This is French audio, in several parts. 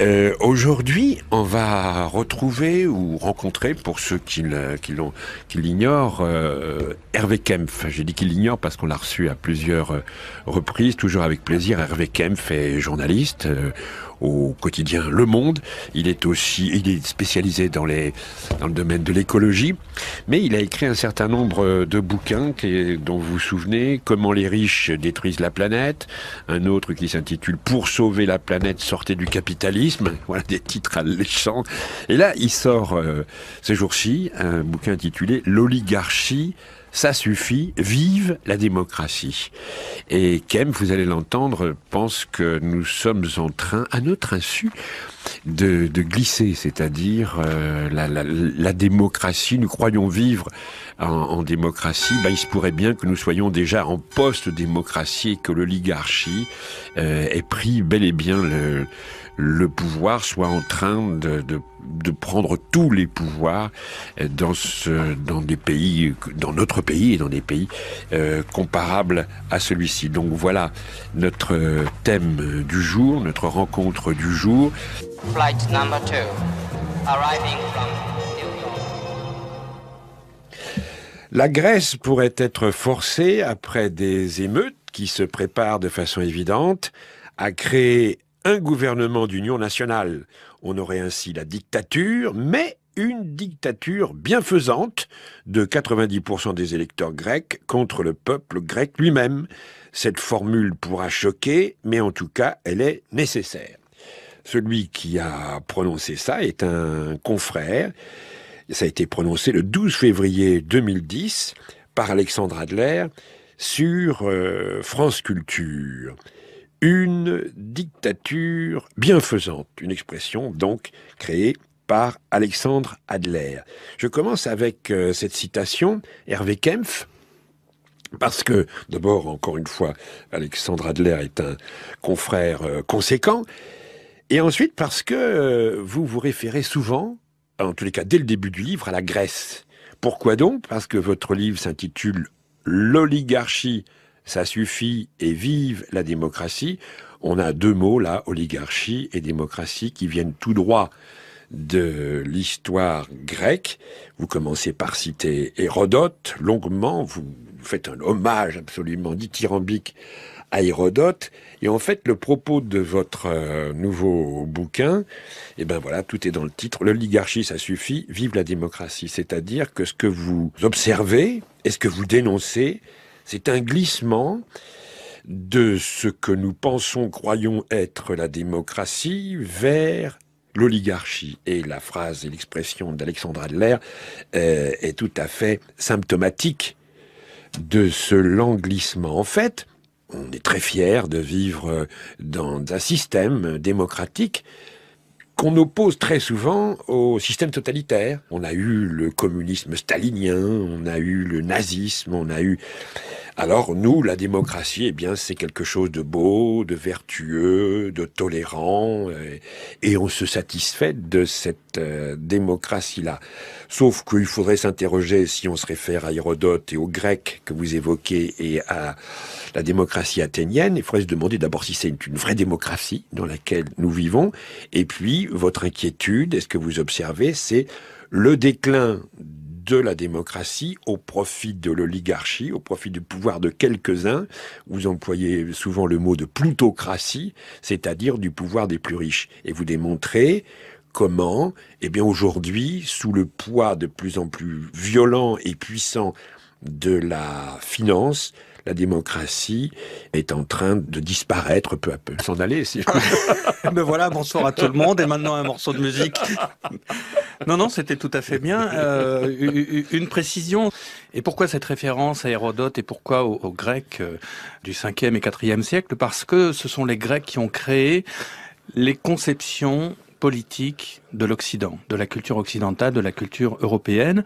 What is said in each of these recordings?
Euh, aujourd'hui, on va retrouver ou rencontrer, pour ceux qui, l'ignorent, euh, Hervé Kempf. J'ai dit qu'il l'ignore parce qu'on l'a reçu à plusieurs euh, reprises, toujours avec plaisir. Hervé Kempf est journaliste au quotidien Le Monde. Il est aussi, il est spécialisé dans les, dans le domaine de l'écologie, mais il a écrit un certain nombre de bouquins dont vous vous souvenez, Comment les riches détruisent la planète, un autre qui s'intitule Pour sauver la planète, sortez du capitalisme. Voilà des titres alléchants. Et là, il sort euh, ces jours-ci un bouquin intitulé L'oligarchie ça suffit, vive la démocratie. Et Kem, vous allez l'entendre, pense que nous sommes en train, à notre insu, de, glisser, c'est-à-dire euh, la, démocratie, nous croyons vivre en, démocratie, bah, il se pourrait bien que nous soyons déjà en post-démocratie et que l'oligarchie euh, ait pris bel et bien le, le pouvoir soit en train de, de, prendre tous les pouvoirs euh, dans, ce, dans des pays, dans notre pays et dans des pays euh, comparables à celui-ci. Donc voilà notre euh, thème du jour, notre rencontre du jour. Flight number two, arriving from La Grèce pourrait être forcée, après des émeutes qui se préparent de façon évidente, à créer un gouvernement d'union nationale. On aurait ainsi la dictature, mais une dictature bienfaisante de 90% des électeurs grecs contre le peuple grec lui-même. Cette formule pourra choquer, mais en tout cas, elle est nécessaire. Celui qui a prononcé ça est un confrère. Ça a été prononcé le 12 février 2010 par Alexandre Adler sur euh, France Culture une dictature bienfaisante, une expression donc créée par Alexandre Adler. Je commence avec euh, cette citation, Hervé Kempf, parce que, d'abord, encore une fois, Alexandre Adler est un confrère euh, conséquent, et ensuite parce que euh, vous vous référez souvent, en tous les cas dès le début du livre, à la Grèce. Pourquoi donc Parce que votre livre s'intitule L'oligarchie ça suffit et vive la démocratie. On a deux mots là, oligarchie et démocratie, qui viennent tout droit de l'histoire grecque. Vous commencez par citer Hérodote longuement, vous faites un hommage absolument dithyrambique à Hérodote. Et en fait, le propos de votre euh, nouveau bouquin, eh ben voilà, tout est dans le titre. L'oligarchie, ça suffit. Vive la démocratie. C'est-à-dire que ce que vous observez et ce que vous dénoncez, c'est un glissement de ce que nous pensons, croyons être la démocratie vers l'oligarchie. Et la phrase et l'expression d'Alexandre Adler euh, est tout à fait symptomatique de ce lent glissement. En fait, on est très fier de vivre dans un système démocratique qu'on oppose très souvent au système totalitaire. On a eu le communisme stalinien, on a eu le nazisme, on a eu alors nous, la démocratie, eh bien, c'est quelque chose de beau, de vertueux, de tolérant, et, on se satisfait de cette euh, démocratie-là. Sauf qu'il faudrait s'interroger si on se réfère à Hérodote et aux Grecs que vous évoquez et à la démocratie athénienne. Il faudrait se demander d'abord si c'est une, une vraie démocratie dans laquelle nous vivons, et puis votre inquiétude, est-ce que vous observez, c'est le déclin de la démocratie au profit de l'oligarchie, au profit du pouvoir de quelques-uns. Vous employez souvent le mot de plutocratie, c'est-à-dire du pouvoir des plus riches. Et vous démontrez comment, eh bien aujourd'hui, sous le poids de plus en plus violent et puissant de la finance, la démocratie est en train de disparaître peu à peu. S'en aller, si je peux. Mais voilà, bonsoir à tout le monde. Et maintenant, un morceau de musique. Non, non, c'était tout à fait bien. Euh, une précision. Et pourquoi cette référence à Hérodote et pourquoi aux, aux Grecs euh, du 5e et 4e siècle Parce que ce sont les Grecs qui ont créé les conceptions politique de l'Occident, de la culture occidentale, de la culture européenne.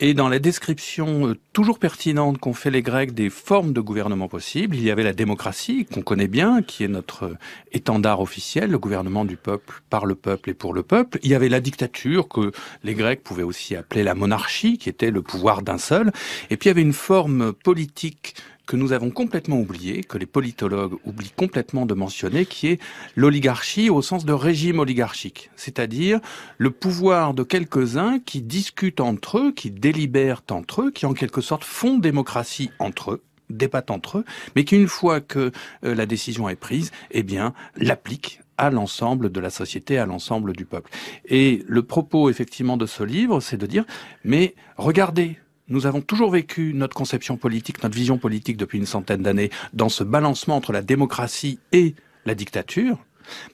Et dans la description euh, toujours pertinente qu'ont fait les Grecs des formes de gouvernement possibles, il y avait la démocratie, qu'on connaît bien, qui est notre euh, étendard officiel, le gouvernement du peuple, par le peuple et pour le peuple. Il y avait la dictature, que les Grecs pouvaient aussi appeler la monarchie, qui était le pouvoir d'un seul. Et puis il y avait une forme politique que nous avons complètement oublié, que les politologues oublient complètement de mentionner, qui est l'oligarchie au sens de régime oligarchique, c'est-à-dire le pouvoir de quelques-uns qui discutent entre eux, qui délibèrent entre eux, qui en quelque sorte font démocratie entre eux débattent entre eux, mais qui une fois que euh, la décision est prise, eh bien, l'appliquent à l'ensemble de la société, à l'ensemble du peuple. Et le propos effectivement de ce livre, c'est de dire, mais regardez, nous avons toujours vécu notre conception politique, notre vision politique depuis une centaine d'années dans ce balancement entre la démocratie et la dictature,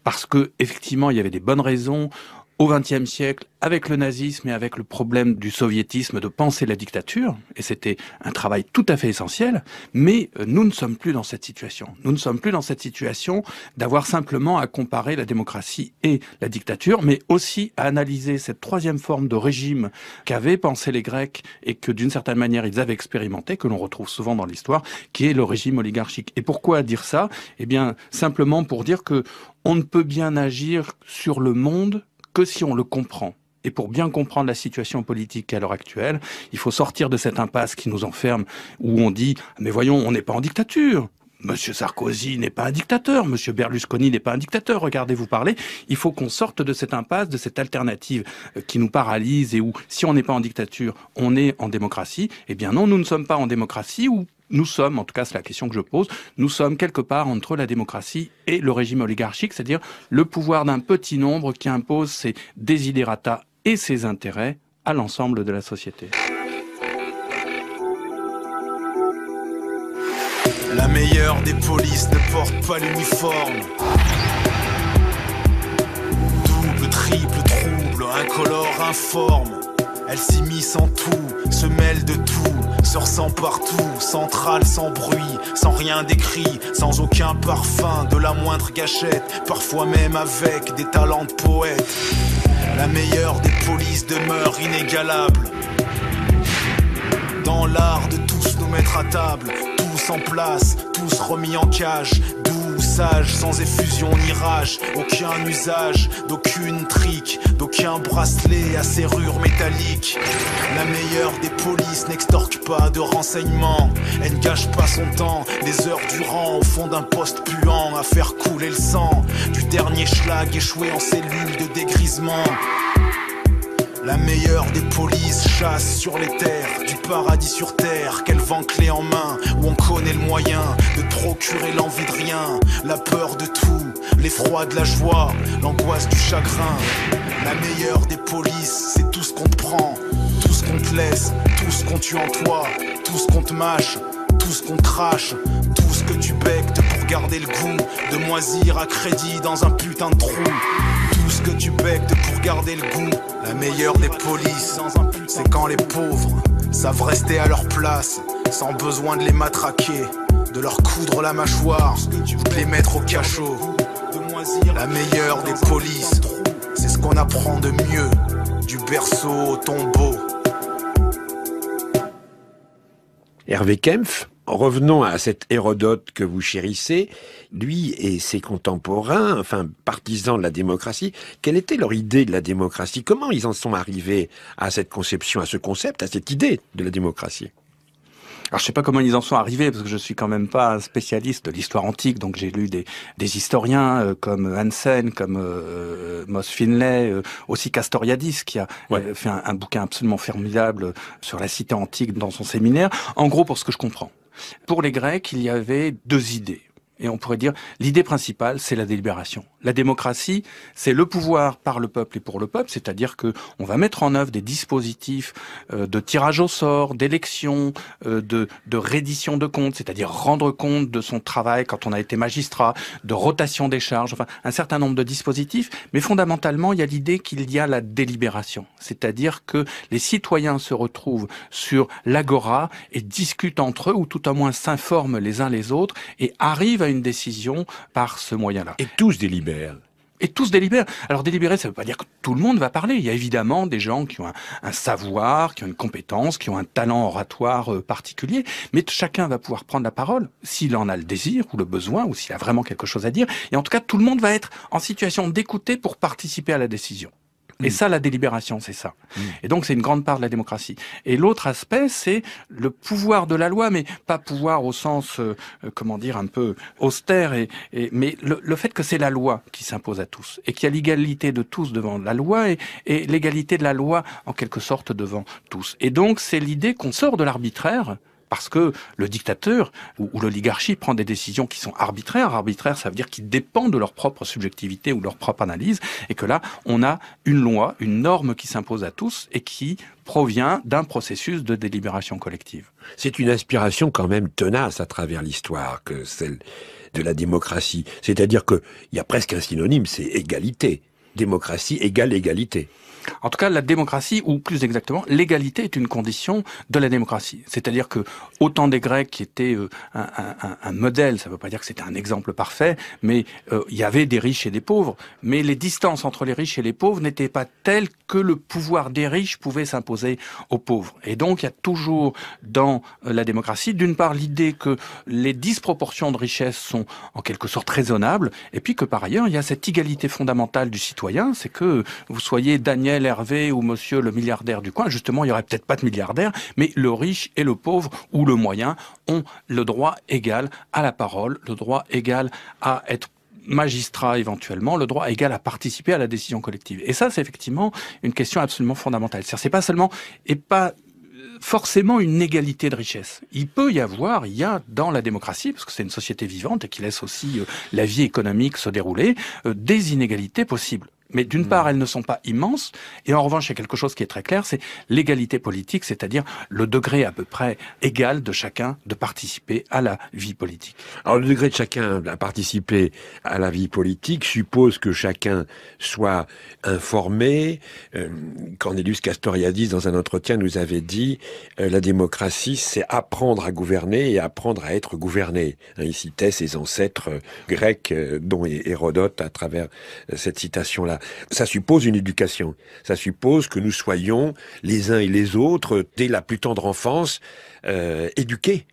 parce que effectivement il y avait des bonnes raisons au XXe siècle, avec le nazisme et avec le problème du soviétisme, de penser la dictature, et c'était un travail tout à fait essentiel, mais euh, nous ne sommes plus dans cette situation. Nous ne sommes plus dans cette situation d'avoir simplement à comparer la démocratie et la dictature, mais aussi à analyser cette troisième forme de régime qu'avaient pensé les Grecs et que d'une certaine manière ils avaient expérimenté, que l'on retrouve souvent dans l'histoire, qui est le régime oligarchique. Et pourquoi dire ça Eh bien, simplement pour dire que on ne peut bien agir sur le monde que si on le comprend. Et pour bien comprendre la situation politique à l'heure actuelle, il faut sortir de cette impasse qui nous enferme, où on dit, mais voyons, on n'est pas en dictature. Monsieur Sarkozy n'est pas un dictateur, Monsieur Berlusconi n'est pas un dictateur, regardez-vous parler. Il faut qu'on sorte de cette impasse, de cette alternative euh, qui nous paralyse et où, si on n'est pas en dictature, on est en démocratie. Eh bien non, nous ne sommes pas en démocratie ou nous sommes, en tout cas c'est la question que je pose, nous sommes quelque part entre la démocratie et le régime oligarchique, c'est-à-dire le pouvoir d'un petit nombre qui impose ses desiderata et ses intérêts à l'ensemble de la société. La meilleure des polices ne porte pas l'uniforme. Double, triple, trouble, incolore, informe. Elle s'immisce en tout, se mêle de tout sans partout, centrale sans bruit, sans rien d'écrit, sans aucun parfum, de la moindre gâchette, parfois même avec des talents de poète. La meilleure des polices demeure inégalable. Dans l'art de tous nous mettre à table, tous en place, tous remis en cage, sans effusion ni rage, aucun usage, d'aucune trique, d'aucun bracelet à serrure métallique. La meilleure des polices n'extorque pas de renseignements, elle ne gâche pas son temps, des heures durant au fond d'un poste puant à faire couler le sang du dernier schlag échoué en cellule de dégrisement. La meilleure des polices chasse sur les terres, du paradis sur terre, qu'elle vent clé en main, où on connaît le moyen de procurer l'envie de rien, la peur de tout, l'effroi de la joie, l'angoisse du chagrin. La meilleure des polices, c'est tout ce qu'on te prend, tout ce qu'on te laisse, tout ce qu'on tue en toi, tout ce qu'on te mâche, tout ce qu'on crache, tout ce que tu bectes pour garder le goût, de moisir à crédit dans un putain de trou tout ce que tu becques pour garder le goût. La meilleure des polices, c'est quand les pauvres savent rester à leur place, sans besoin de les matraquer, de leur coudre la mâchoire, de les mettre au cachot. La meilleure des polices, c'est ce qu'on apprend de mieux, du berceau au tombeau. Hervé Kempf revenons à cet Hérodote que vous chérissez, lui et ses contemporains, enfin partisans de la démocratie, quelle était leur idée de la démocratie Comment ils en sont arrivés à cette conception, à ce concept, à cette idée de la démocratie alors je sais pas comment ils en sont arrivés parce que je suis quand même pas un spécialiste de l'histoire antique, donc j'ai lu des, historiens euh, comme Hansen, comme euh, euh, Moss Finlay, aussi Castoriadis qui a fait un bouquin absolument formidable sur la cité antique dans son séminaire. En gros, pour ce que je comprends, pour les Grecs, il y avait deux idées. Et on pourrait dire, l'idée principale, c'est la délibération. La démocratie, c'est le pouvoir par le peuple et pour le peuple, c'est-à-dire que on va mettre en œuvre des dispositifs euh, de tirage au sort, d'élection, euh, de, de reddition de comptes, c'est-à-dire rendre compte de son travail quand on a été magistrat, de rotation des charges, enfin un certain nombre de dispositifs. Mais fondamentalement, il y a l'idée qu'il y a la délibération, c'est-à-dire que les citoyens se retrouvent sur l'agora et discutent entre eux, ou tout au moins s'informent les uns les autres, et arrivent à une décision par ce moyen-là. Et tous délibèrent et tous délibèrent. Alors délibérer, ça ne veut pas dire que tout le monde va parler. Il y a évidemment des gens qui ont un, savoir, qui ont une compétence, qui ont un talent oratoire euh, particulier, mais chacun va pouvoir prendre la parole s'il en a le désir ou le besoin ou s'il a vraiment quelque chose à dire. Et en tout cas, tout le monde va être en situation d'écouter pour participer à la décision. Et mm. ça, la délibération, c'est ça. Mm. Et donc, c'est une grande part de la démocratie. Et l'autre aspect, c'est le pouvoir de la loi, mais pas pouvoir au sens, euh, euh, comment dire, un peu austère, et, mais le, fait que c'est la loi qui s'impose à tous, et qu'il y a l'égalité de tous devant la loi, et l'égalité de la loi, en quelque sorte, devant tous. Et donc, c'est l'idée qu'on sort de l'arbitraire, parce que le dictateur ou, l'oligarchie prend des décisions qui sont arbitraires. Arbitraires, ça veut dire qu'ils dépendent de leur propre subjectivité ou leur propre analyse, et que là, on a une loi, une norme qui s'impose à tous et qui provient d'un processus de délibération collective. C'est une aspiration quand même tenace à travers l'histoire que celle de la démocratie. C'est-à-dire qu'il y a presque un synonyme, c'est égalité. Démocratie égale égalité. En tout cas, la démocratie, ou plus exactement, l'égalité est une condition de la démocratie. C'est-à-dire que autant des Grecs qui étaient euh, un, modèle, ça ne veut pas dire que c'était un exemple parfait, mais euh, il y avait des riches et des pauvres, mais les distances entre les riches et les pauvres n'étaient pas telles que le pouvoir des riches pouvait s'imposer aux pauvres. Et donc, il y a toujours dans euh, la démocratie, d'une part, l'idée que les disproportions de richesse sont en quelque sorte raisonnables, et puis que par ailleurs, il y a cette égalité fondamentale du citoyen, c'est que vous soyez Daniel Daniel Hervé ou monsieur le milliardaire du coin, justement, il n'y aurait peut-être pas de milliardaire, mais le riche et le pauvre ou le moyen ont le droit égal à la parole, le droit égal à être magistrat éventuellement le droit égal à participer à la décision collective. Et ça, c'est effectivement une question absolument fondamentale. C'est pas seulement et pas euh, forcément une égalité de richesse. Il peut y avoir, il y a dans la démocratie, parce que c'est une société vivante et qui laisse aussi euh, la vie économique se dérouler, euh, des inégalités possibles. Mais d'une mm. part, elles ne sont pas immenses. Et en revanche, il y a quelque chose qui est très clair, c'est l'égalité politique, c'est-à-dire le degré à peu près égal de chacun de participer à la vie politique. Alors le degré de chacun à participer à la vie politique suppose que chacun soit informé. Euh, Cornelius Castoriadis, dans un entretien, nous avait dit euh, la démocratie, c'est apprendre à gouverner et apprendre à être gouverné. Hein, il citait ses ancêtres euh, grecs, dont Hérodote, à travers cette citation-là. Ça suppose une éducation. Ça suppose que nous soyons, les uns et les autres, dès la plus tendre enfance, euh, éduqués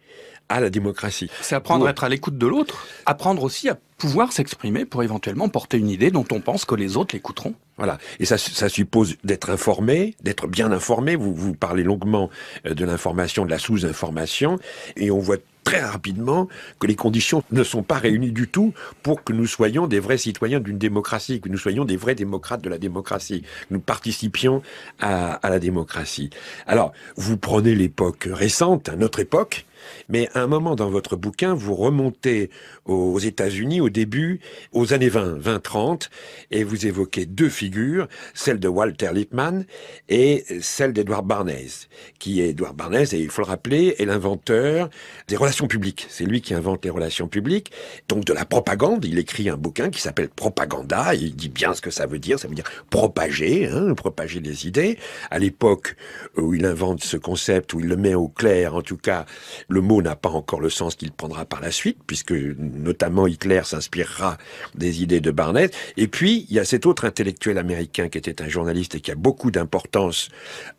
à la démocratie. C'est apprendre à être à l'écoute de l'autre, apprendre aussi à pouvoir s'exprimer pour éventuellement porter une idée dont on pense que les autres l'écouteront. Voilà. Et ça, ça suppose d'être informé, d'être bien informé. Vous, vous parlez longuement euh, de l'information, de la sous-information, et on voit très rapidement que les conditions ne sont pas réunies du tout pour que nous soyons des vrais citoyens d'une démocratie, que nous soyons des vrais démocrates de la démocratie, que nous participions à, la démocratie. Alors, vous prenez l'époque récente, hein, notre époque, mais à un moment dans votre bouquin, vous remontez aux États-Unis au début, aux années 20, 20-30, et vous évoquez deux figures, celle de Walter Lippmann et celle d'Edward Bernays. qui est Edward Bernays et il faut le rappeler, est l'inventeur des relations publiques. C'est lui qui invente les relations publiques, donc de la propagande. Il écrit un bouquin qui s'appelle Propaganda, il dit bien ce que ça veut dire, ça veut dire propager, hein, propager des idées. À l'époque où il invente ce concept, où il le met au clair, en tout cas, le mot n'a pas encore le sens qu'il prendra par la suite, puisque notamment Hitler s'inspirera des idées de Barnett. Et puis, il y a cet autre intellectuel américain qui était un journaliste et qui a beaucoup d'importance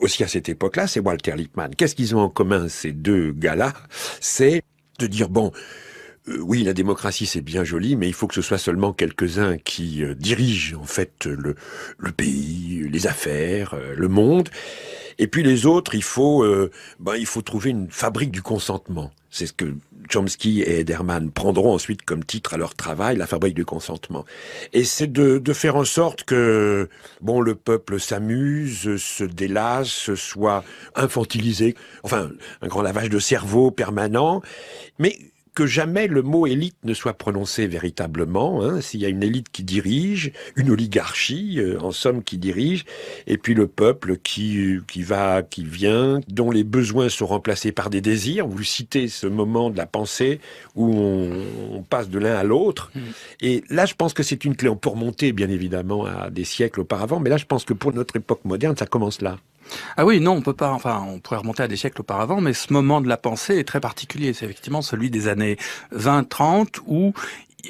aussi à cette époque-là, c'est Walter Lippmann. Qu'est-ce qu'ils ont en commun, ces deux gars-là C'est de dire, bon, euh, oui, la démocratie, c'est bien joli, mais il faut que ce soit seulement quelques-uns qui euh, dirigent en fait le, pays, les affaires, euh, le monde. Et puis les autres, il faut, ben, il faut trouver une fabrique du consentement. C'est ce que Chomsky et Ederman prendront ensuite comme titre à leur travail, la fabrique du consentement. Et c'est de, de, faire en sorte que, bon, le peuple s'amuse, se délasse, soit infantilisé, enfin, un grand lavage de cerveau permanent, mais que jamais le mot élite ne soit prononcé véritablement. Hein. S'il y a une élite qui dirige, une oligarchie euh, en somme qui dirige, et puis le peuple euh, qui va, qui vient, dont les besoins sont remplacés par des désirs. Vous citez ce moment de la pensée où on, passe de l'un à l'autre. Mmh. Et là, je pense que c'est une clé. pour peut bien évidemment à des siècles auparavant, mais là, je pense que pour notre époque moderne, ça commence là. Ah oui, non, on peut pas. Enfin, on pourrait remonter à des siècles auparavant, mais ce moment de la pensée est très particulier. C'est effectivement celui des années 20-30 où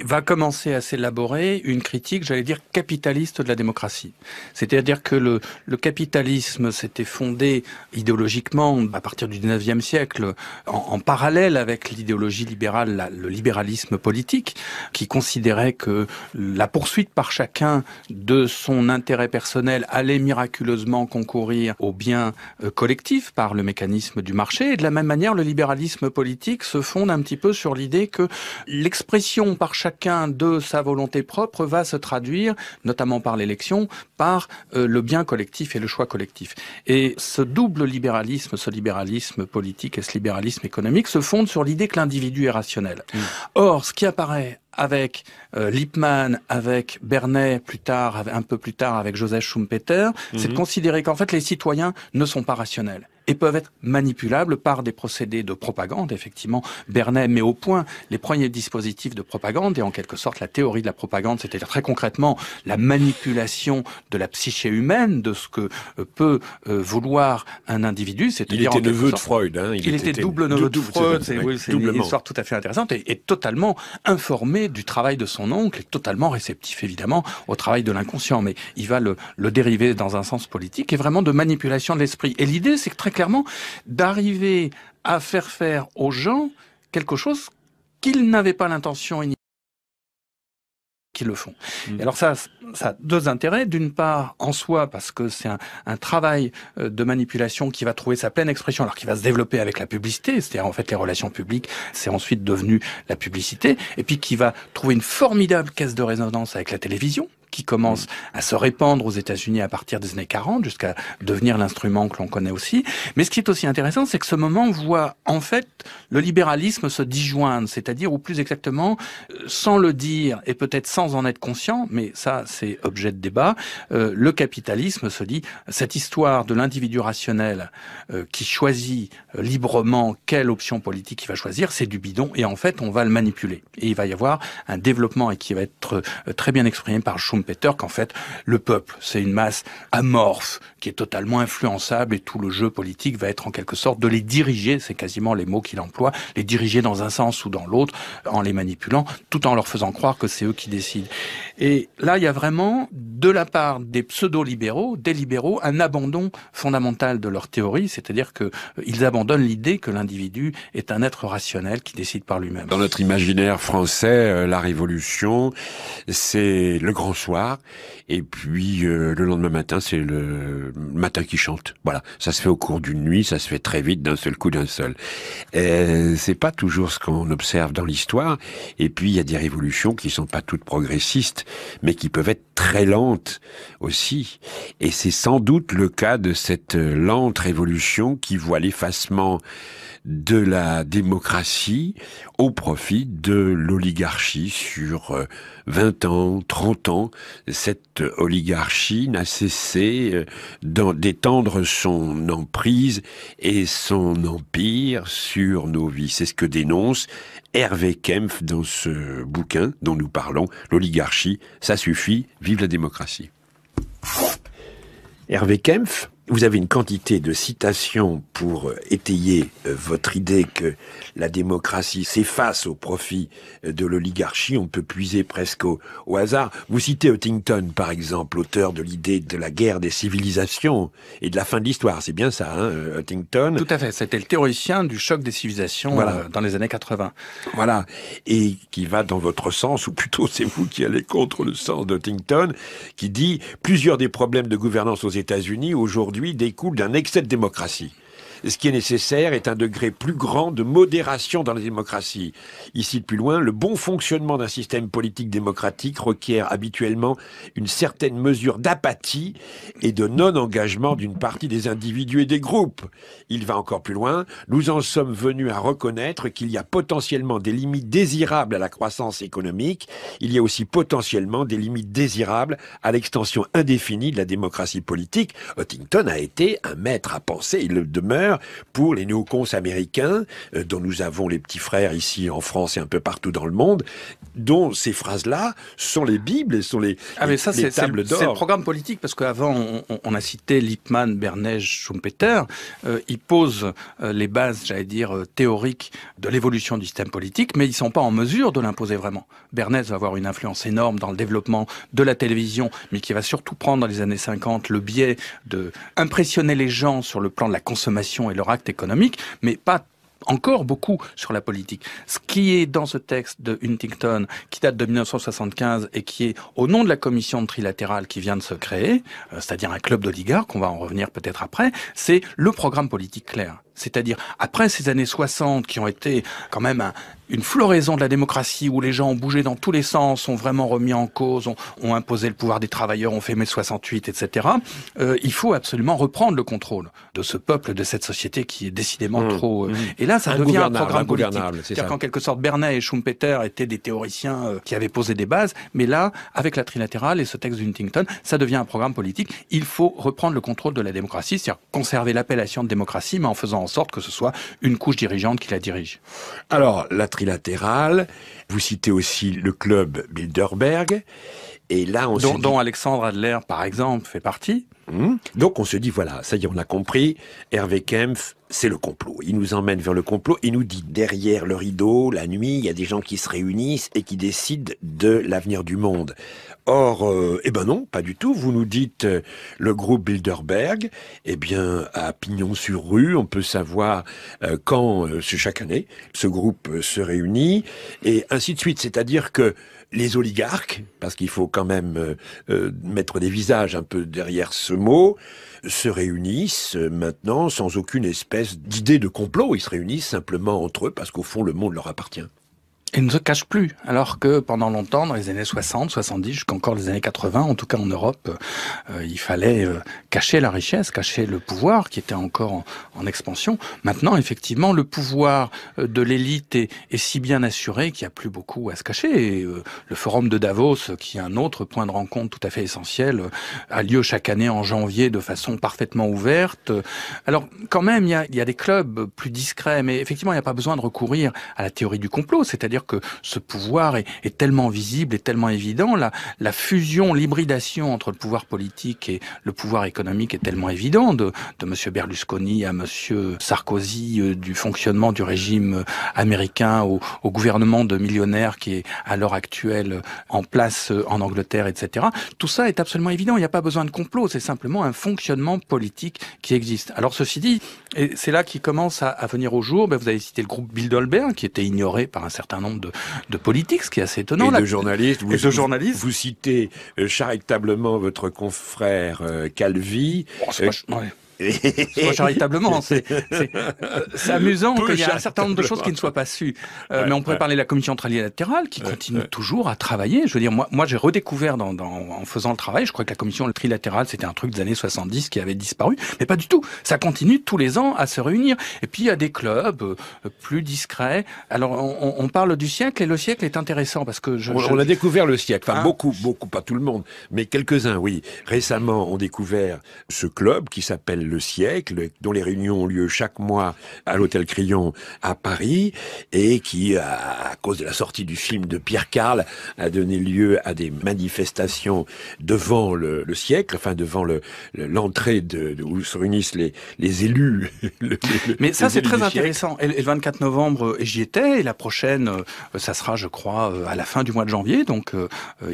va commencer à s'élaborer une critique, j'allais dire, capitaliste de la démocratie. C'est-à-dire que le, capitalisme s'était fondé idéologiquement à partir du 19e siècle, en, parallèle avec l'idéologie libérale, le libéralisme politique, qui considérait que la poursuite par chacun de son intérêt personnel allait miraculeusement concourir au bien euh, collectif par le mécanisme du marché. Et de la même manière, le libéralisme politique se fonde un petit peu sur l'idée que l'expression par chacun de sa volonté propre va se traduire, notamment par l'élection, par euh, le bien collectif et le choix collectif. Et ce double libéralisme, ce libéralisme politique et ce libéralisme économique se fonde sur l'idée que l'individu est rationnel. Mmh. Or, ce qui apparaît avec euh, Lippmann, avec Bernet, plus tard, un peu plus tard avec Joseph Schumpeter, c'est de mhm. considérer qu'en fait les citoyens ne sont pas rationnels et peuvent être manipulables par des procédés de propagande. Effectivement, Bernet met au point les premiers dispositifs de propagande et en quelque sorte la théorie de la propagande, c'est-à-dire très concrètement la manipulation de la psyché humaine, de ce que euh, peut euh, vouloir un individu. cest dire il était neveu de Freud. Hein, il, était, double neveu de Freud. C'est une histoire tout à fait intéressante et, totalement informée du travail de son oncle, est totalement réceptif évidemment au travail de l'inconscient, mais il va le, dériver dans un sens politique et vraiment de manipulation de l'esprit. Et l'idée, c'est très clairement d'arriver à faire faire aux gens quelque chose qu'ils n'avaient pas l'intention initiale le font. Mmh. Et alors ça, ça a deux intérêts. D'une part, en soi, parce que c'est un, travail euh, de manipulation qui va trouver sa pleine expression, alors qu'il va se développer avec la publicité, c'est-à-dire en fait les relations publiques, c'est ensuite devenu la publicité, et puis qui va trouver une formidable caisse de résonance avec la télévision, qui commence mm. à se répandre aux États-Unis à partir des années 40 jusqu'à devenir l'instrument que l'on connaît aussi. Mais ce qui est aussi intéressant, c'est que ce moment voit en fait le libéralisme se disjoindre, c'est-à-dire, ou plus exactement, euh, sans le dire et peut-être sans en être conscient, mais ça c'est objet de débat, euh, le capitalisme se dit, cette histoire de l'individu rationnel euh, qui choisit librement quelle option politique il va choisir, c'est du bidon et en fait on va le manipuler. Et il va y avoir un développement et qui va être très bien exprimé par Schumann Peter qu'en fait, le peuple, c'est une masse amorphe qui est totalement influençable et tout le jeu politique va être en quelque sorte de les diriger, c'est quasiment les mots qu'il emploie, les diriger dans un sens ou dans l'autre, en les manipulant, tout en leur faisant croire que c'est eux qui décident. Et là, il y a vraiment, de la part des pseudo-libéraux, des libéraux, un abandon fondamental de leur théorie, c'est-à-dire que euh, ils abandonnent l'idée que l'individu est un être rationnel qui décide par lui-même. Dans notre imaginaire français, euh, la révolution, c'est le grand soir et puis euh, le lendemain matin, c'est le matin qui chante. Voilà, ça se fait au cours d'une nuit, ça se fait très vite, d'un seul coup, d'un seul. Euh, c'est pas toujours ce qu'on observe dans l'histoire. Et puis il y a des révolutions qui sont pas toutes progressistes, mais qui peuvent être très lentes aussi. Et c'est sans doute le cas de cette euh, lente révolution qui voit l'effacement de la démocratie au profit de l'oligarchie sur 20 euh, ans, 30 ans. Cette oligarchie n'a cessé euh, d'étendre son emprise et son empire sur nos vies. C'est ce que dénonce Hervé Kempf dans ce bouquin dont nous parlons, L'oligarchie, ça suffit, vive la démocratie. Hervé Kempf, vous avez une quantité de citations pour euh, étayer euh, votre idée que la démocratie s'efface au profit euh, de l'oligarchie. On peut puiser presque au, hasard. Vous citez Huntington, par exemple, auteur de l'idée de la guerre des civilisations et de la fin de l'histoire. C'est bien ça, hein, Huntington Tout à fait. C'était le théoricien du choc des civilisations dans les années 80. Voilà. Et qui va dans votre sens, ou plutôt c'est vous qui allez contre le sens Huntington, qui dit plusieurs des problèmes de gouvernance aux États-Unis aujourd'hui découle d'un excès de démocratie ce qui est nécessaire est un degré plus grand de modération dans la démocratie. Ici, de plus loin, le bon fonctionnement d'un système politique démocratique requiert habituellement une certaine mesure d'apathie et de non-engagement d'une partie des individus et des groupes. Il va encore plus loin. Nous en sommes venus à reconnaître qu'il y a potentiellement des limites désirables à la croissance économique. Il y a aussi potentiellement des limites désirables à l'extension indéfinie de la démocratie politique. Huntington a été un maître à penser, il le demeure pour les néocons américains, euh, dont nous avons les petits frères ici en France et un peu partout dans le monde, dont ces phrases-là sont les bibles et sont les, ah, mais ça, tables d'or. C'est le programme politique, parce qu'avant, on, a cité Lippmann, Bernays, Schumpeter. Euh, ils posent euh, les bases, j'allais dire, théoriques de l'évolution du système politique, mais ils ne sont pas en mesure de l'imposer vraiment. Bernays va avoir une influence énorme dans le développement de la télévision, mais qui va surtout prendre dans les années 50 le biais de impressionner les gens sur le plan de la consommation et leur acte économique, mais pas encore beaucoup sur la politique. Ce qui est dans ce texte de Huntington, qui date de 1975 et qui est au nom de la commission trilatérale qui vient de se créer, euh, c'est-à-dire un club d'oligarques, qu'on va en revenir peut-être après, c'est le programme politique clair. C'est-à-dire, après ces années 60 qui ont été quand même une floraison de la démocratie où les gens ont bougé dans tous les sens, ont vraiment remis en cause, ont, imposé le pouvoir des travailleurs, ont fait mai 68, etc., euh, il faut absolument reprendre le contrôle de ce peuple, de cette société qui est décidément mmh, trop... Euh, mmh. Et là, ça devient un programme politique. C'est-à-dire qu'en quelque sorte, Bernet et Schumpeter étaient des théoriciens euh, qui avaient posé des bases, mais là, avec la trilatérale et ce texte d'Huntington, ça devient un programme politique. Il faut reprendre le contrôle de la démocratie, c'est-à-dire conserver l'appellation de démocratie, mais en faisant en sorte que ce soit une couche dirigeante qui la dirige. Alors, la trilatérale, vous citez aussi le club Bilderberg. Et là, on dont, dit... Alexandre Adler, par exemple, fait partie. Hmm. Donc on se dit, voilà, ça y est, on a compris, Hervé Kempf, c'est le complot. Il nous emmène vers le complot, il nous dit, derrière le rideau, la nuit, il y a des gens qui se réunissent et qui décident de l'avenir du monde. Or, euh, eh ben non, pas du tout. Vous nous dites euh, le groupe Bilderberg. Eh bien, à Pignon-sur-Rue, on peut savoir euh, quand, chaque année, ce groupe se réunit et ainsi de suite. C'est-à-dire que les oligarques, parce qu'il faut quand même mettre des visages un peu derrière ce mot, se réunissent maintenant sans aucune espèce d'idée de complot. Ils se réunissent simplement entre eux parce qu'au fond, le monde leur appartient et ne se cache plus. Alors que pendant longtemps, dans les années 60, 70, jusqu'encore les années 80, en tout cas en Europe, euh, il fallait euh, cacher la richesse, cacher le pouvoir qui était encore en, expansion. Maintenant, effectivement, le pouvoir euh, de l'élite est, si bien assuré qu'il n'y a plus beaucoup à se cacher. le forum de Davos, qui est un autre point de rencontre tout à fait essentiel, a lieu chaque année en janvier de façon parfaitement ouverte. Alors, quand même, il y y a des clubs plus discrets, mais effectivement, il n'y a pas besoin de recourir à la théorie du complot, c'est-à-dire que ce pouvoir est, tellement visible et tellement évident, la, la fusion, l'hybridation entre le pouvoir politique et le pouvoir économique est tellement évident, de, de M. Berlusconi à M. Sarkozy, euh, du fonctionnement du régime américain au, gouvernement de millionnaires qui est à l'heure actuelle en place euh, en Angleterre, etc. Tout ça est absolument évident, il n'y a pas besoin de complot, c'est simplement un fonctionnement politique qui existe. Alors ceci dit, et c'est là qu'il commence à, venir au jour, ben, vous avez cité le groupe Bilderberg qui était ignoré par un certain nombre de, politique, ce qui est assez étonnant. Et de journalistes. Vous, citez euh, charitablement votre confrère euh, Calvi. Oh, charitablement. C'est euh, amusant qu'il y ait un certain nombre de choses qui ne soient pas sues. Euh, mais on pourrait parler de la commission trilatérale qui continue toujours à travailler. Je veux dire, moi, moi j'ai redécouvert en faisant le travail, je crois que la commission trilatérale, c'était un truc des années 70 qui avait disparu. Mais pas du tout. Ça continue tous les ans à se réunir. Et puis, il y a des clubs euh, plus discrets. Alors, on, parle du siècle et le siècle est intéressant parce que je, on, a découvert le siècle. Enfin, ah. beaucoup, beaucoup, pas tout le monde, mais quelques-uns, oui. Récemment, on découvert ce club qui s'appelle le siècle, dont les réunions ont lieu chaque mois à l'hôtel Crillon à Paris, et qui, à, cause de la sortie du film de Pierre Carl, a donné lieu à des manifestations devant le, siècle, enfin devant l'entrée de, où se réunissent les, élus. Mais ça, c'est très intéressant. Et le 24 novembre, euh, j'y étais, et la prochaine, euh, ça sera, je crois, euh, à la fin du mois de janvier, donc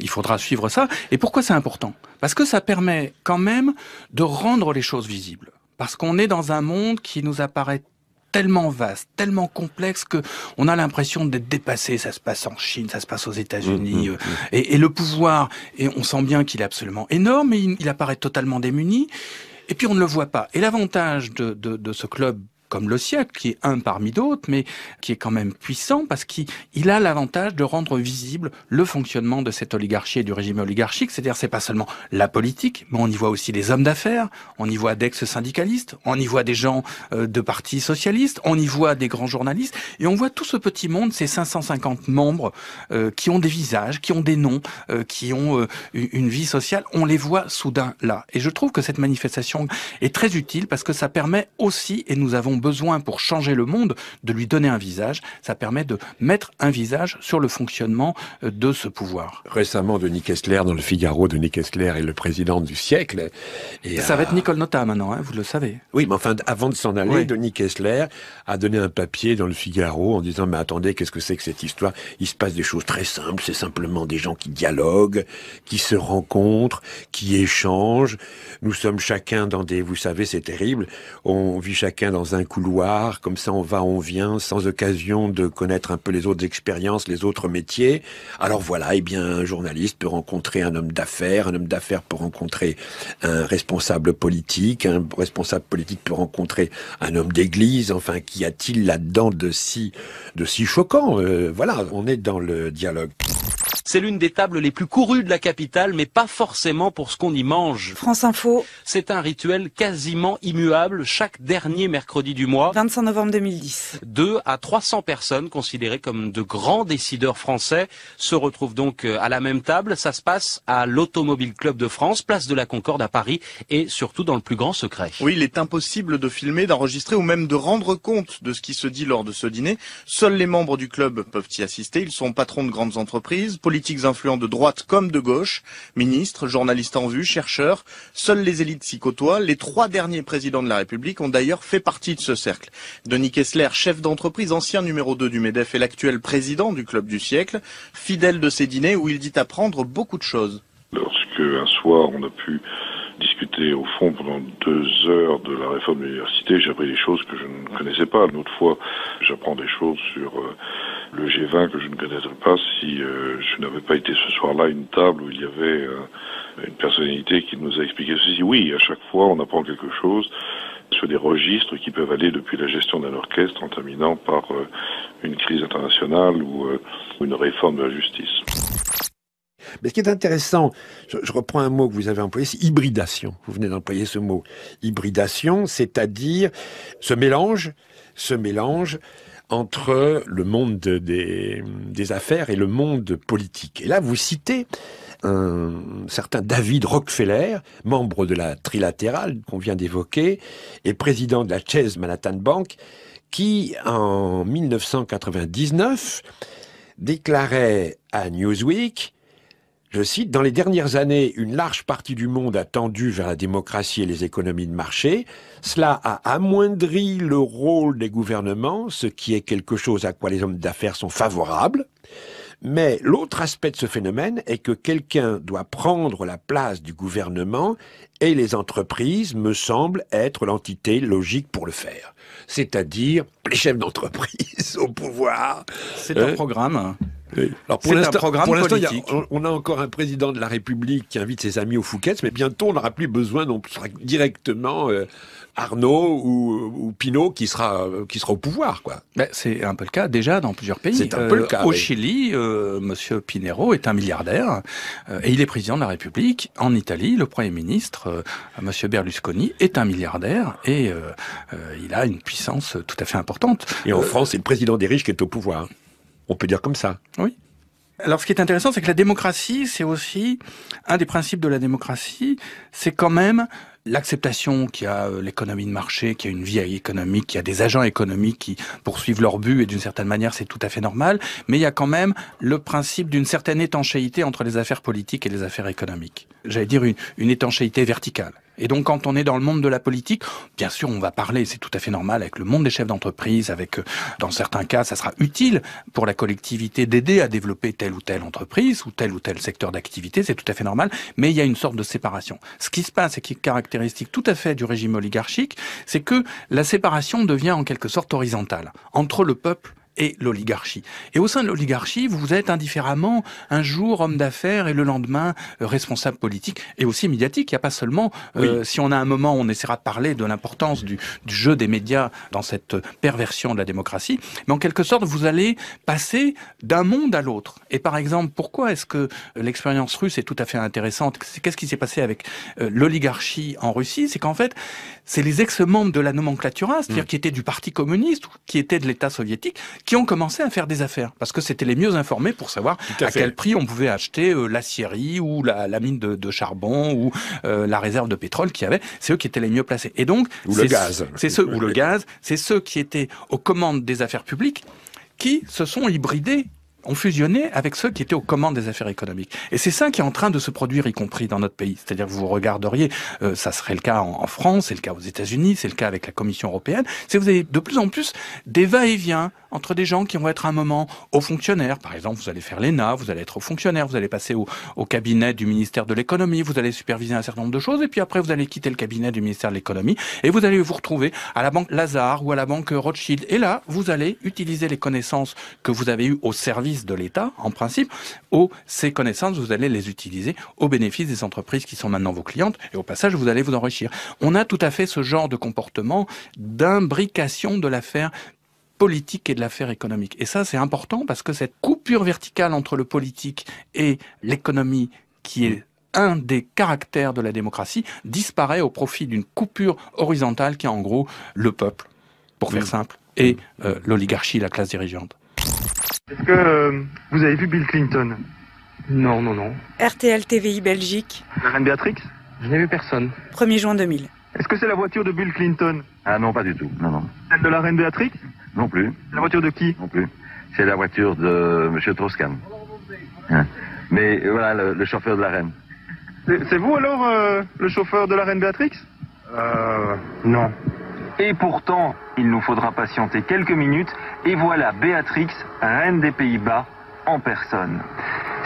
il faudra suivre ça. Et pourquoi c'est important Parce que ça permet quand même de rendre les choses visibles. Parce qu'on est dans un monde qui nous apparaît tellement vaste, tellement complexe que on a l'impression d'être dépassé. Ça se passe en Chine, ça se passe aux États-Unis, mm, mm, euh, mm. et, le pouvoir. Et on sent bien qu'il est absolument énorme, et il, apparaît totalement démuni. Et puis on ne le voit pas. Et l'avantage de, ce club comme le siècle, qui est un parmi d'autres, mais qui est quand même puissant parce qu'il a l'avantage de rendre visible le fonctionnement de cette oligarchie et du régime oligarchique. C'est-à-dire, c'est pas seulement la politique, mais on y voit aussi les hommes d'affaires, on y voit d'ex-syndicalistes, on y voit des gens euh, de partis socialistes, on y voit des grands journalistes, et on voit tout ce petit monde, ces 550 membres euh, qui ont des visages, qui ont des noms, euh, qui ont une vie sociale, on les voit soudain là. Et je trouve que cette manifestation est très utile parce que ça permet aussi, et nous avons besoin pour changer le monde, de lui donner un visage. Ça permet de mettre un visage sur le fonctionnement euh, de ce pouvoir. Récemment, Denis Kessler, dans le Figaro, Denis Kessler est le président du siècle. Et ça va être Nicole Nota maintenant, hein, vous le savez. Oui, mais enfin, avant de s'en aller, Denis Kessler a donné un papier dans le Figaro en disant, mais attendez, qu'est-ce que c'est que cette histoire Il se passe des choses très simples, c'est simplement des gens qui dialoguent, qui se rencontrent, qui échangent. Nous sommes chacun dans des, vous savez, c'est terrible, on vit chacun dans un couloir, comme ça on va, on vient, sans occasion de connaître un peu les autres expériences, les autres métiers. Alors voilà, eh bien, un journaliste peut rencontrer un homme d'affaires, un homme d'affaires peut rencontrer un responsable politique, un responsable politique peut rencontrer un homme d'église. Enfin, qu'y a-t-il là-dedans de si, de si choquant euh, Voilà, on est dans le dialogue. C'est l'une des tables les plus courues de la capitale, mais pas forcément pour ce qu'on y mange. France Info. C'est un rituel quasiment immuable chaque dernier mercredi du mois. 25 novembre 2010. 2 à 300 personnes considérées comme de grands décideurs français se retrouvent donc euh, à la même table. Ça se passe à l'Automobile Club de France, place de la Concorde à Paris et surtout dans le plus grand secret. Oui, il est impossible de filmer, d'enregistrer ou même de rendre compte de ce qui se dit lors de ce dîner. Seuls les membres du club peuvent y assister. Ils sont patrons de grandes entreprises, politiques influents de droite comme de gauche, ministres, journalistes en vue, chercheurs. Seules les élites s'y côtoient. Les trois derniers présidents de la République ont d'ailleurs fait partie de ce cercle. Denis Kessler, chef d'entreprise, ancien numéro 2 du MEDEF et l'actuel président du Club du siècle, fidèle de ses dîners où il dit apprendre beaucoup de choses. Lorsque un soir on a pu discuter au fond pendant deux heures de la réforme de l'université, j'ai appris des choses que je ne connaissais pas. Une autre fois, j'apprends des choses sur euh, le G20 que je ne connaissais pas si euh, je n'avais pas été ce soir-là à une table où il y avait euh, une personnalité qui nous a expliqué ceci. Oui, à chaque fois, on apprend quelque chose sur des registres qui peuvent aller depuis la gestion d'un orchestre en terminant par euh, une crise internationale ou euh, une réforme de la justice. Mais ce qui est intéressant, je, reprends un mot que vous avez employé, c'est hybridation. Vous venez d'employer ce mot. Hybridation, c'est-à-dire ce mélange, ce mélange entre le monde des affaires et le monde politique. Et là, vous citez un certain David Rockefeller, membre de la trilatérale qu'on vient d'évoquer, et président de la Chase Manhattan Bank, qui, en 1999, déclarait à Newsweek, je cite, Dans les dernières années, une large partie du monde a tendu vers la démocratie et les économies de marché. Cela a amoindri le rôle des gouvernements, ce qui est quelque chose à quoi les hommes d'affaires sont favorables. Mais l'autre aspect de ce phénomène est que quelqu'un doit prendre la place du gouvernement et les entreprises me semblent être l'entité logique pour le faire. C'est-à-dire les chefs d'entreprise au pouvoir. C'est un hein programme. pour l'instant, on a encore un président de la République qui invite ses amis au Fouquet's, mais bientôt on n'aura plus besoin, on sera directement euh, Arnaud ou, ou, qui sera euh, qui sera au pouvoir, quoi. Ben, c'est un peu le cas déjà dans plusieurs pays. C'est un peu le euh, cas. Au Chili, euh, Monsieur Pinero est un milliardaire et il est président de la République. En Italie, le Premier ministre, Monsieur Berlusconi, est un milliardaire et il a une puissance tout à fait importante. Et en France, c'est le président des riches qui est au pouvoir. On peut dire comme ça. Oui. Alors ce qui est intéressant, c'est que la démocratie, c'est aussi un des principes de la démocratie, c'est quand même l'acceptation qu'il y a euh, l'économie de marché, qu'il y a une vie économique, qu'il y a des agents économiques qui poursuivent leur but, et d'une certaine manière, c'est tout à fait normal, mais il y a quand même le principe d'une certaine étanchéité entre les affaires politiques et les affaires économiques. J'allais dire une, une étanchéité verticale. Et donc, quand on est dans le monde de la politique, bien sûr, on va parler, c'est tout à fait normal, avec le monde des chefs d'entreprise, avec, euh, dans certains cas, ça sera utile pour la collectivité d'aider à développer telle ou telle entreprise ou tel ou tel secteur d'activité, c'est tout à fait normal, mais il y a une sorte de séparation. Ce qui se passe et qui est caractéristique tout à fait du régime oligarchique, c'est que la séparation devient en quelque sorte horizontale entre le peuple et l'oligarchie. Et au sein de l'oligarchie, vous êtes indifféremment un jour homme d'affaires et le lendemain euh, responsable politique et aussi médiatique. Il n'y a pas seulement, euh, si on a un moment, on essaiera de parler de l'importance du, du, jeu des médias dans cette perversion de la démocratie, mais en quelque sorte, vous allez passer d'un monde à l'autre. Et par exemple, pourquoi est-ce que l'expérience russe est tout à fait intéressante Qu'est-ce qui s'est passé avec euh, l'oligarchie en Russie C'est qu'en fait, c'est les ex-membres de la nomenclature, c'est-à-dire mm. qui étaient du Parti communiste ou qui étaient de l'État soviétique, qui ont commencé à faire des affaires parce que c'était les mieux informés pour savoir à, quel prix on pouvait acheter euh, l'acierie ou la, mine de, charbon ou euh, la réserve de pétrole qu'il y avait. C'est eux qui étaient les mieux placés. Et donc, ou le gaz, c'est ceux ou le gaz, c'est ceux qui étaient aux commandes des affaires publiques qui se sont hybridés ont fusionné avec ceux qui étaient aux commandes des affaires économiques. Et c'est ça qui est en train de se produire, y compris dans notre pays. C'est-à-dire que vous regarderiez, euh, ça serait le cas en, France, c'est le cas aux États-Unis, c'est le cas avec la Commission européenne, c'est que vous avez de plus en plus des va-et-vient entre des gens qui vont être un moment aux fonctionnaires. Par exemple, vous allez faire l'ENA, vous allez être aux fonctionnaires, vous allez passer au, au cabinet du ministère de l'économie, vous allez superviser un certain nombre de choses, et puis après, vous allez quitter le cabinet du ministère de l'économie, et vous allez vous retrouver à la banque Lazare ou à la banque Rothschild. Et là, vous allez utiliser les connaissances que vous avez eues au service de l'État, en principe, ou ces connaissances, vous allez les utiliser au bénéfice des entreprises qui sont maintenant vos clientes, et au passage, vous allez vous enrichir. On a tout à fait ce genre de comportement d'imbrication de l'affaire politique et de l'affaire économique. Et ça, c'est important parce que cette coupure verticale entre le politique et l'économie qui est un des caractères de la démocratie disparaît au profit d'une coupure horizontale qui est en gros le peuple, pour faire mm. simple, et euh, l'oligarchie, la classe dirigeante. Est-ce que euh, vous avez vu Bill Clinton Non, non, non. RTL TVI Belgique. La reine Béatrix Je n'ai vu personne. 1er juin 2000. Est-ce que c'est la voiture de Bill Clinton Ah non, pas du tout. Non, non. Celle de la reine Béatrix Non plus. La voiture de qui Non plus. C'est la voiture de Monsieur Troscan. Hein. Mais euh, voilà, le, chauffeur de la reine. C'est vous alors, euh, le chauffeur de la reine Béatrix Euh. Non. Et pourtant, il nous faudra patienter quelques minutes et voilà Béatrix, reine des Pays-Bas, en personne.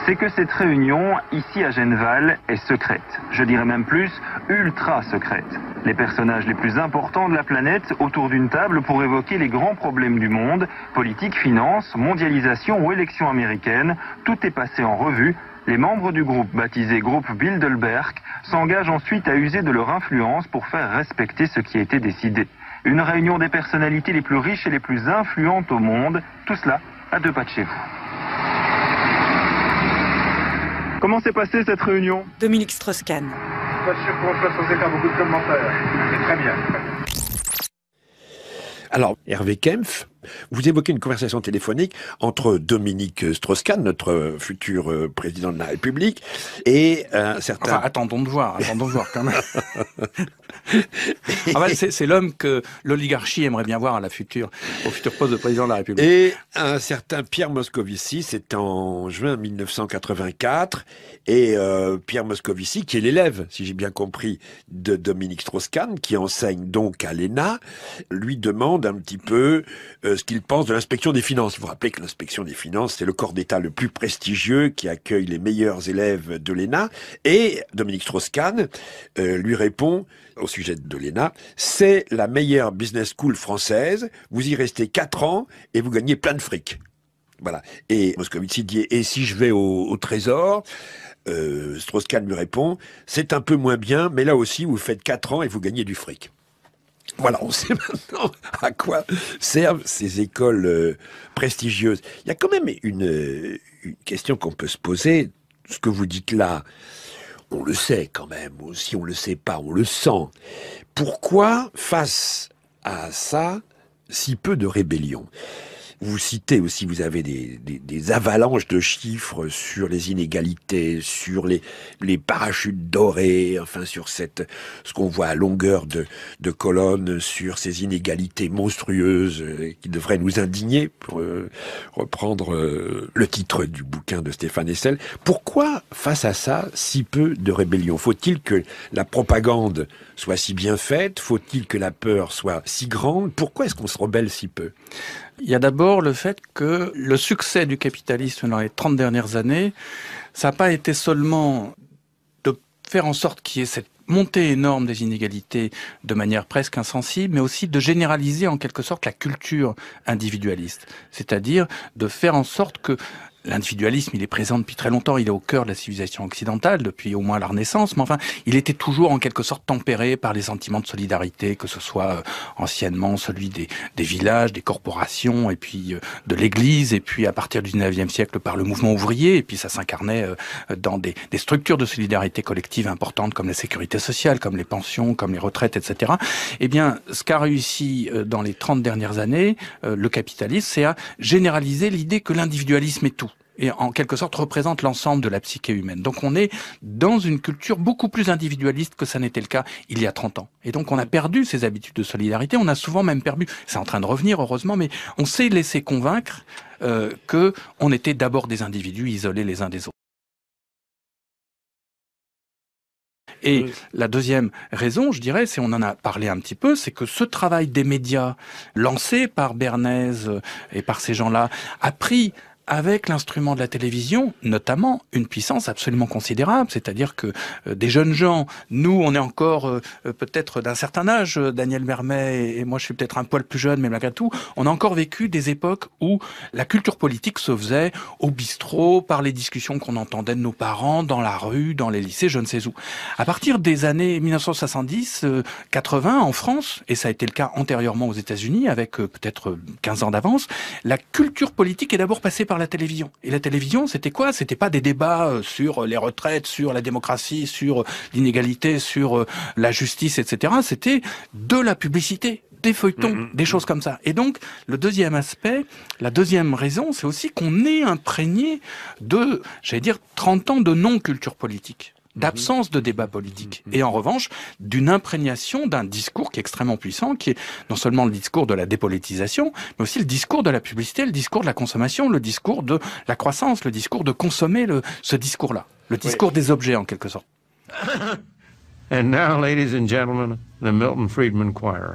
C'est que cette réunion, ici à Genneval, est secrète. Je dirais même plus, ultra secrète. Les personnages les plus importants de la planète autour d'une table pour évoquer les grands problèmes du monde, politique, finance, mondialisation ou élection américaine, tout est passé en revue. Les membres du groupe, baptisé groupe Bilderberg, s'engagent ensuite à user de leur influence pour faire respecter ce qui a été décidé. Une réunion des personnalités les plus riches et les plus influentes au monde. Tout cela à deux pas de chez vous. Comment s'est passée cette réunion Dominique Strauss-Kahn. Pas sûr qu'on soit censé faire beaucoup de commentaires. C'est très bien. Alors, Hervé Kempf, vous évoquez une conversation téléphonique entre Dominique Strauss-Kahn, notre futur euh, président de la République, et un certain... Enfin, attendons de voir, attendons de voir quand même. Ah bah, c'est l'homme que l'oligarchie aimerait bien voir à la future, au futur poste de président de la République. Et un certain Pierre Moscovici, c'est en juin 1984, et euh, Pierre Moscovici, qui est l'élève, si j'ai bien compris, de Dominique Strauss-Kahn, qui enseigne donc à l'ENA, lui demande un petit peu euh, euh, ce qu'il pense de l'inspection des finances. Vous vous rappelez que l'inspection des finances, c'est le corps d'État le plus prestigieux qui accueille les meilleurs élèves de l'ENA. Et Dominique Strauss-Kahn euh, lui répond au sujet de l'ENA, c'est la meilleure business school française, vous y restez 4 ans et vous gagnez plein de fric. Voilà. Et Moscovici dit, et si je vais au, trésor euh, Strauss-Kahn lui répond, c'est un peu moins bien, mais là aussi, vous faites 4 ans et vous gagnez du fric. Voilà, on sait maintenant à quoi servent ces écoles euh, prestigieuses. Il y a quand même euh, une, question qu'on peut se poser. Ce que vous dites là, on le sait quand même, ou si on le sait pas, on le sent. Pourquoi, face à ça, si peu de rébellion vous citez aussi, vous avez des, des, des avalanches de chiffres sur les inégalités, sur les, les parachutes dorés, enfin sur cette, ce qu'on voit à longueur de, de colonne, sur ces inégalités monstrueuses euh, qui devraient nous indigner, pour euh, reprendre euh, le titre du bouquin de Stéphane Essel. Pourquoi, face à ça, si peu de rébellion Faut-il que la propagande soit si bien faite Faut-il que la peur soit si grande Pourquoi est-ce qu'on se rebelle si peu Il y a d'abord le fait que le succès du capitalisme dans les 30 dernières années, ça n'a pas été seulement de faire en sorte qu'il y ait cette montée énorme des inégalités de manière presque insensible, mais aussi de généraliser en quelque sorte la culture individualiste, c'est-à-dire de faire en sorte que L'individualisme, il est présent depuis très longtemps, il est au cœur de la civilisation occidentale, depuis au moins la Renaissance, mais enfin, il était toujours en quelque sorte tempéré par les sentiments de solidarité, que ce soit euh, anciennement celui des, des, villages, des corporations, et puis euh, de l'Église, et puis à partir du 19e siècle par le mouvement ouvrier, et puis ça s'incarnait euh, dans des, des, structures de solidarité collective importantes comme la sécurité sociale, comme les pensions, comme les retraites, etc. Eh bien, ce qu'a réussi dans les 30 dernières années le capitalisme, c'est à généraliser l'idée que l'individualisme est tout et en quelque sorte représente l'ensemble de la psyché humaine. Donc on est dans une culture beaucoup plus individualiste que ça n'était le cas il y a 30 ans. Et donc on a perdu ces habitudes de solidarité, on a souvent même perdu, c'est en train de revenir heureusement, mais on s'est laissé convaincre euh, que on était d'abord des individus isolés les uns des autres. Et la deuxième raison, je dirais, c'est on en a parlé un petit peu, c'est que ce travail des médias lancé par Bernays euh, et par ces gens-là a pris avec l'instrument de la télévision, notamment, une puissance absolument considérable. C'est-à-dire que euh, des jeunes gens, nous, on est encore euh, euh, peut-être d'un certain âge, Daniel Mermet et, moi, je suis peut-être un poil plus jeune, mais malgré tout, on a encore vécu des époques où la culture politique se faisait au bistrot, par les discussions qu'on entendait de nos parents, dans la rue, dans les lycées, je ne sais où. À partir des années 1970, 80, en France, et ça a été le cas antérieurement aux États-Unis, avec peut-être 15 ans d'avance, la culture politique est d'abord passée par la télévision. Et la télévision, c'était quoi C'était pas des débats euh, sur les retraites, sur la démocratie, sur euh, l'inégalité, sur euh, la justice, etc. C'était de la publicité, des feuilletons, mhm. des choses comme ça. Et donc, le deuxième aspect, la deuxième raison, c'est aussi qu'on est imprégné de, j'allais dire, 30 ans de non-culture politique. Mhm. d'absence de débat politique, mhm. et en revanche d'une imprégnation d'un discours qui est extrêmement puissant, qui est non seulement le discours de la dépolitisation, mais aussi le discours de la publicité, le discours de la consommation, le discours de la croissance, le discours de consommer, ce discours-là, le discours des objets en quelque sorte. And now, ladies and gentlemen, the Milton Friedman Choir.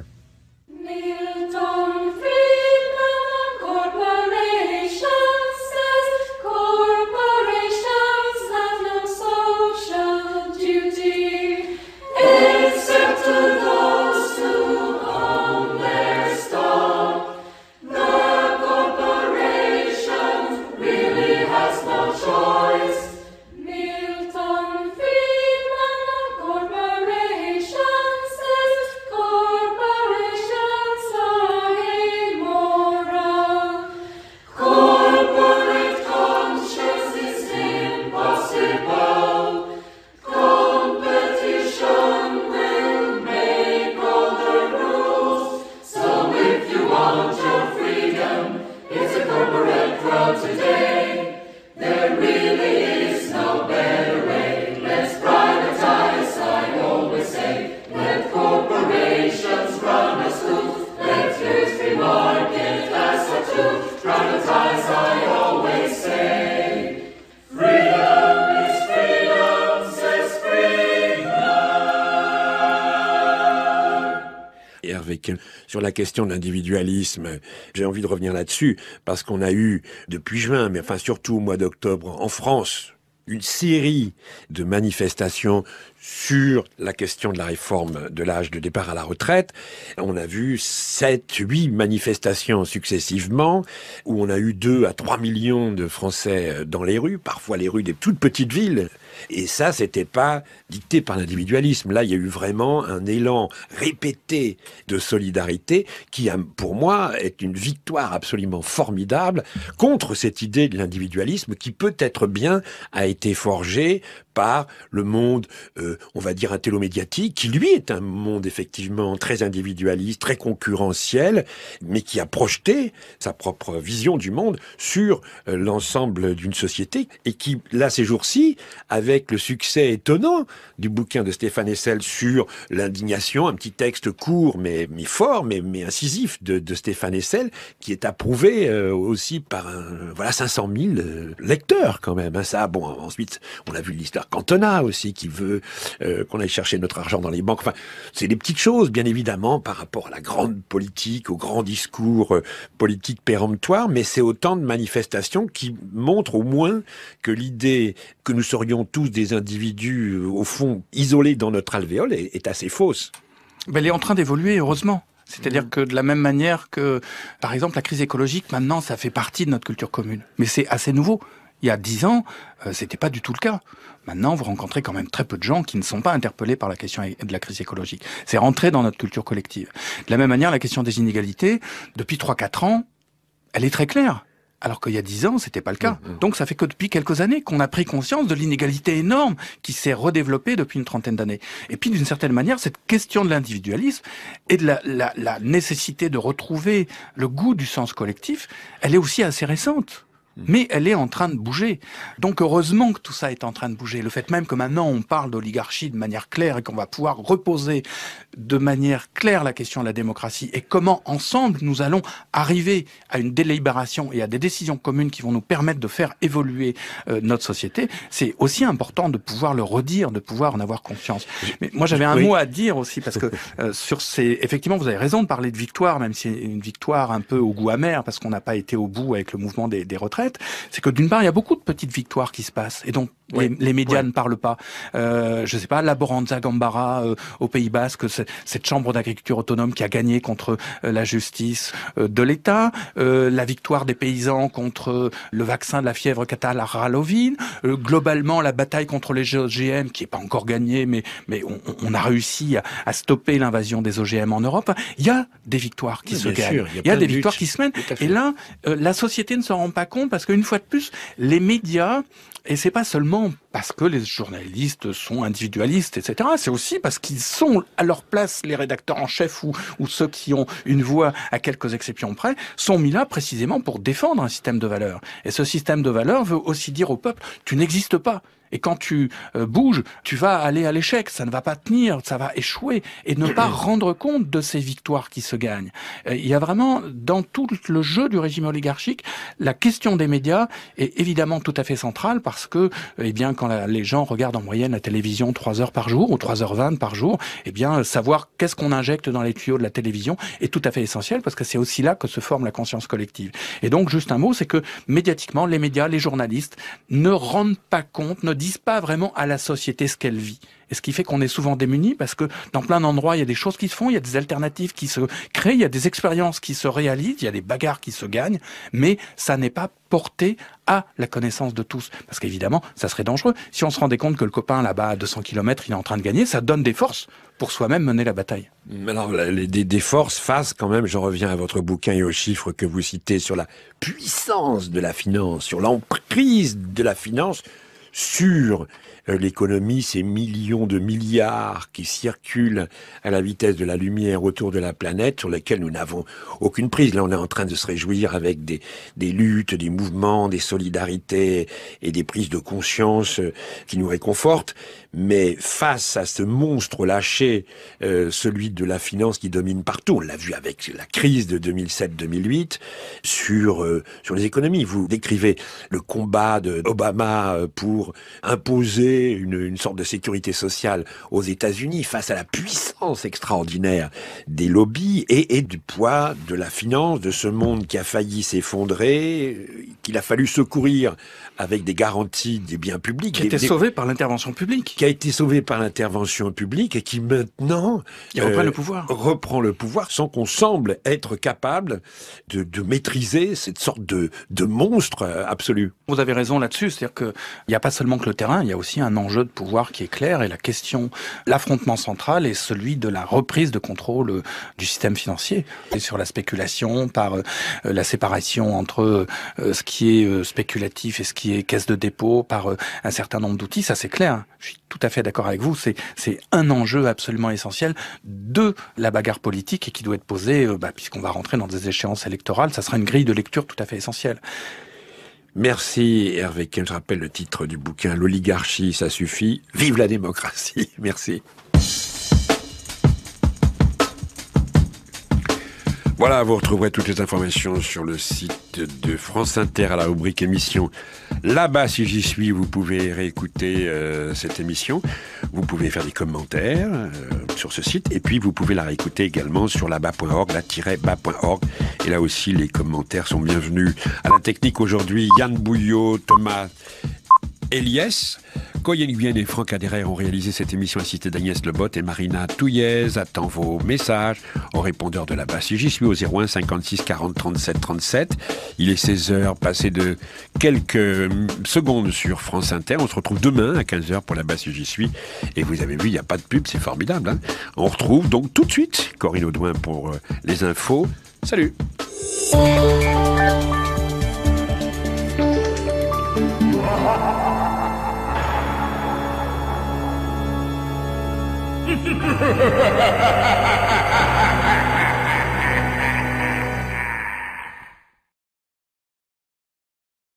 question de l'individualisme, j'ai envie de revenir là-dessus, parce qu'on a eu depuis juin, mais enfin surtout au mois d'octobre, en France, une série de manifestations sur la question de la réforme de l'âge de départ à la retraite. On a vu 7, 8 manifestations successivement, où on a eu 2 à 3 millions de Français dans les rues, parfois les rues des toutes petites villes. Et ça, c'était pas dicté par l'individualisme. Là, il y a eu vraiment un élan répété de solidarité qui, pour moi, est une victoire absolument formidable contre cette idée de l'individualisme qui peut-être bien a été forgée par le monde, euh, on va dire, intellomédiatique, qui lui est un monde effectivement très individualiste, très concurrentiel, mais qui a projeté sa propre vision du monde sur euh, l'ensemble d'une société, et qui, là, ces jours-ci, avec le succès étonnant du bouquin de Stéphane Hessel sur l'indignation, un petit texte court, mais, fort, mais, incisif de, Stéphane Hessel, qui est approuvé euh, aussi par voilà, 500 000 lecteurs quand même. Hein. ça, bon, ensuite, on a vu l'histoire Cantona aussi qui veut euh, qu'on aille chercher notre argent dans les banques. Enfin, c'est des petites choses, bien évidemment, par rapport à la grande politique, au grand discours euh, politique péremptoire, mais c'est autant de manifestations qui montrent au moins que l'idée que nous serions tous des individus, euh, au fond, isolés dans notre alvéole est, assez fausse. Ben, elle est en train d'évoluer, heureusement. C'est-à-dire mm. que de la même manière que, par exemple, la crise écologique, maintenant, ça fait partie de notre culture commune. Mais c'est assez nouveau il y a dix ans, euh, c'était pas du tout le cas. Maintenant, vous rencontrez quand même très peu de gens qui ne sont pas interpellés par la question de la crise écologique. C'est rentré dans notre culture collective. De la même manière, la question des inégalités, depuis trois, quatre ans, elle est très claire. Alors qu'il y a dix ans, c'était pas le cas. Mmh, mmh. Donc ça fait que depuis quelques années qu'on a pris conscience de l'inégalité énorme qui s'est redéveloppée depuis une trentaine d'années. Et puis d'une certaine manière, cette question de l'individualisme et de la nécessité de retrouver le goût du sens collectif, elle est aussi assez récente mais elle est en train de bouger. Donc heureusement que tout ça est en train de bouger. Le fait même que maintenant on parle d'oligarchie de manière claire et qu'on va pouvoir reposer de manière claire la question de la démocratie et comment ensemble nous allons arriver à une délibération et à des décisions communes qui vont nous permettre de faire évoluer euh, notre société, c'est aussi important de pouvoir le redire, de pouvoir en avoir confiance. Mais moi j'avais un mot à dire aussi parce que euh, sur ces effectivement vous avez raison de parler de victoire même si c'est une victoire un peu au goût amer parce qu'on n'a pas été au bout avec le mouvement des, des retraites c'est que d'une part, il y a beaucoup de petites victoires qui se passent. Et donc, les, médias ne parlent pas. Euh, je sais pas, la Boranza Gambara euh, au Pays Basque, cette chambre d'agriculture autonome qui a gagné contre euh, la justice euh, de l'État, la victoire des paysans contre le vaccin de la fièvre catale à Ralovine, globalement la bataille contre les OGM qui n'est pas encore gagnée, mais mais on, a réussi à, stopper l'invasion des OGM en Europe. Il y a des victoires qui se gagnent, il y a, des victoires qui se mènent. Et là, la société ne s'en rend pas compte parce qu'une fois de plus, les médias et c'est pas seulement parce que les journalistes sont individualistes, etc. C'est aussi parce qu'ils sont à leur place, les rédacteurs en chef ou, ou ceux qui ont une voix à quelques exceptions près, sont mis là précisément pour défendre un système de valeurs. Et ce système de valeurs veut aussi dire au peuple, tu n'existes pas. Et quand tu euh, bouges, tu vas aller à l'échec, ça ne va pas tenir, ça va échouer, et ne pas rendre compte de ces victoires qui se gagnent. Euh, il y a vraiment, dans tout le jeu du régime oligarchique, la question des médias est évidemment tout à fait centrale, parce que, eh bien, quand les gens regardent en moyenne la télévision 3 heures par jour, ou 3h20 par jour, eh bien, savoir qu'est-ce qu'on injecte dans les tuyaux de la télévision est tout à fait essentiel, parce que c'est aussi là que se forme la conscience collective. Et donc, juste un mot, c'est que, médiatiquement, les médias, les journalistes ne rendent pas compte, ne disent pas vraiment à la société ce qu'elle vit. Et ce qui fait qu'on est souvent démunis parce que dans plein d'endroits, il y a des choses qui se font, il y a des alternatives qui se créent, il y a des expériences qui se réalisent, il y a des bagarres qui se gagnent, mais ça n'est pas porté à la connaissance de tous. Parce qu'évidemment, ça serait dangereux. Si on se rendait compte que le copain là-bas à 200 km, il est en train de gagner, ça donne des forces pour soi-même mener la bataille. Alors, les, des, forces face quand même, je reviens à votre bouquin et aux chiffres que vous citez sur la puissance de la finance, sur l'emprise de la finance sur euh, l'économie, ces millions de milliards qui circulent à la vitesse de la lumière autour de la planète, sur lesquels nous n'avons aucune prise. Là, on est en train de se réjouir avec des, des luttes, des mouvements, des solidarités et des prises de conscience euh, qui nous réconfortent. Mais face à ce monstre lâché, euh, celui de la finance qui domine partout, on l'a vu avec la crise de 2007-2008 sur euh, sur les économies. Vous décrivez le combat de euh, pour imposer une, sorte de sécurité sociale aux États-Unis face à la puissance extraordinaire des lobbies et, et du poids de la finance, de ce monde qui a failli s'effondrer, qu'il a fallu secourir avec des garanties des biens publics. Qui a été sauvé par l'intervention publique. Qui a été sauvé par l'intervention publique et qui maintenant Il reprend, le euh, pouvoir. reprend le pouvoir sans qu'on semble être capable de, maîtriser cette sorte de monstre euh, absolu. Vous avez raison là-dessus, c'est-à-dire qu'il n'y a pas seulement que le terrain, il y a aussi un enjeu de pouvoir qui est clair et la question, l'affrontement central est celui de la reprise de contrôle euh, du système financier et sur la spéculation par euh, la séparation entre euh, ce qui est spéculatif et ce qui est caisse de dépôt par un certain nombre d'outils, ça c'est clair. Hein. Je suis tout à fait d'accord avec vous, c'est un enjeu absolument essentiel de la bagarre politique et qui doit être posé bah, puisqu'on va rentrer dans des échéances électorales, ça sera une grille de lecture tout à fait essentielle. Merci Hervé Je rappelle le titre du bouquin, L'oligarchie, ça suffit. Vive la démocratie. Merci. Voilà, vous retrouverez toutes les informations sur le site de France Inter à la rubrique émission. Là-bas, si j'y suis, vous pouvez réécouter euh, cette émission. Vous pouvez faire des commentaires euh, sur ce site. Et puis, vous pouvez la réécouter également sur la basorg là-bas.org. Et là aussi, les commentaires sont bienvenus. À la technique aujourd'hui, Yann Bouillot, Thomas Eliès. Koyen Guyenne et Franck Adhérer ont réalisé cette émission assistée d'Agnès Lebot et Marina Touillez. Attends vos messages aux répondeurs de la basse. J'y suis au 01 56 40 37 37. Il est 16h, passé de quelques secondes sur France Inter. On se retrouve demain à 15h pour la basse. J'y suis. Et vous avez vu, il n'y a pas de pub, c'est formidable. Hein. On retrouve donc tout de suite Corinne Audouin pour euh, les infos. Salut! Ha ha ha ha ha ha!